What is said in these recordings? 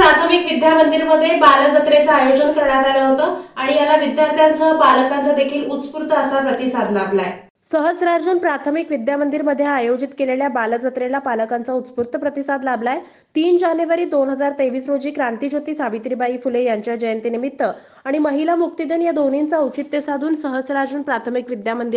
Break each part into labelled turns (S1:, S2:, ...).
S1: प्राथमिक विद्या मंदिरमध्ये बालजत्रेचं आयोजन करण्यात आलं होतं आणि याला विद्यार्थ्यांसह बालकांचा देखील उत्स्फूर्त असा प्रतिसाद लाभलाय सहस्रार्जुन प्राथमिक मध्ये आयोजित केलेल्या बालजत्रेला पालकांचा उत्स्फूर्त प्रतिसाद लाभलाय तीन जानेवारी दोन हजार तेवीस रोजी क्रांतीज्योती सावित्रीबाई फुले यांच्या जयंतीनिमित्त आणि महिला मुक्तिदिन या दोन्हींचं औचित्य साधून सहस्रार्जुन प्राथमिक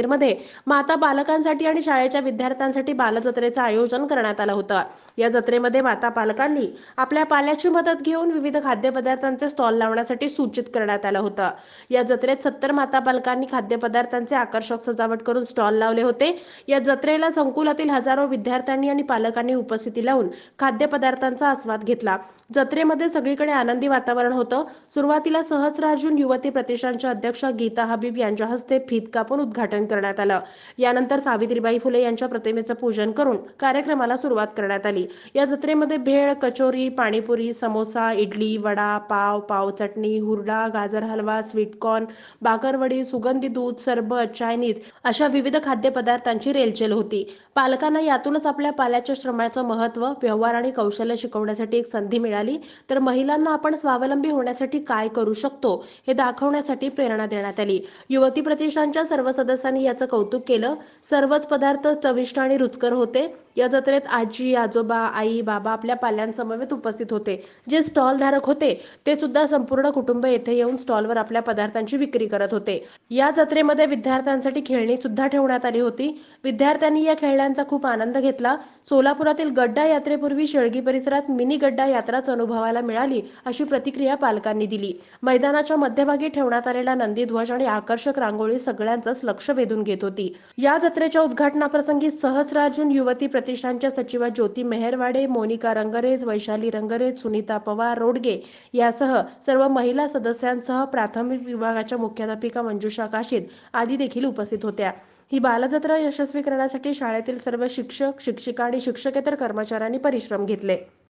S1: मध्ये माता बालकांसाठी आणि शाळेच्या विद्यार्थ्यांसाठी बालजत्रेचं आयोजन करण्यात आलं होतं या जत्रेमध्ये माता पालकांनी आपल्या पाल्याची मदत घेऊन विविध खाद्यपदार्थांचे स्टॉल लावण्यासाठी सूचित करण्यात आलं होतं या जत्रेत सत्तर माता पालकांनी खाद्यपदार्थांचे आकर्षक सजावट करून स्टॉल लावले होते या जत्रेला संकुलातील हजारो विद्यार्थ्यांनी आणि पालकांनी उपस्थिती लावून खाद्यपदार्थांचा आस्वाद घेतला जत्रेमध्ये सगळीकडे आनंदी वातावरण होतं सुरुवातीला सहस्रार्जुन युवती प्रतिष्ठानच्या अध्यक्ष गीता हबीब यांच्या हस्ते फीत कापून उद्घाटन करण्यात आलं यानंतर सावित्रीबाई फुले यांच्या प्रतिमेचं पूजन करून कार्यक्रमाला सुरुवात करण्यात आली या जत्रेमध्ये भेळ कचोरी पाणीपुरी समोसा इडली वडा पाव पाव चटणी हुरडा गाजर हलवा स्वीटकॉर्न बाकरवडी सुगंधी दूध सरबत चायनीज अशा विविध विविध खाद्यपदार्थांची रेलचेल होती पालकांना यातूनच आपल्या पाल्याच्या श्रमाचं महत्व व्यवहार आणि कौशल्य शिकवण्यासाठी एक संधी मिळाली तर महिलांना आपण स्वावलंबी होण्यासाठी काय करू शकतो हे दाखवण्यासाठी प्रेरणा देण्यात आली युवती प्रतिष्ठानच्या सर्व सदस्यांनी याचं कौतुक केलं सर्वच पदार्थ चविष्ट आणि रुचकर होते या जत्रेत आजी आजोबा आई बाबा आपल्या पाल्यांसमवेत उपस्थित होते जे स्टॉलधारक होते ते सुद्धा संपूर्ण कुटुंब येथे येऊन स्टॉलवर आपल्या पदार्थांची विक्री करत होते या जत्रेमध्ये विद्यार्थ्यांसाठी खेळणी सुद्धा ठेवण्यात आली होती विद्यार्थ्यांनी या खेळण्यांचा खूप आनंद घेतला सोलापुरातील गड्डा यात्रेपूर्वी शेळगी परिसरात मिनी गड्डा यात्राच अनुभवायला मिळाली अशी प्रतिक्रिया पालकांनी दिली मैदानाच्या मध्यभागी ठेवण्यात आलेला नंदी ध्वज आणि आकर्षक रांगोळी सगळ्यांचंच लक्ष वेधून घेत होती या जत्रेच्या उद्घाटनाप्रसंगी सहस्रार्जुन युवती प्रतिष्ठानच्या सचिव ज्योती मेहरवाडे मोनिका रंगरेज वैशाली रंगरेज सुनीता पवार रोडगे यासह सर्व महिला सदस्यांसह प्राथमिक विभागाच्या मुख्याध्यापिका मंजुषा काशीद आदी देखील उपस्थित होत्या ही बालजत्रा यशस्वी करण्यासाठी शाळेतील सर्व शिक्षक शिक्षिका आणि शिक्षकेतर कर्मचाऱ्यांनी परिश्रम घेतले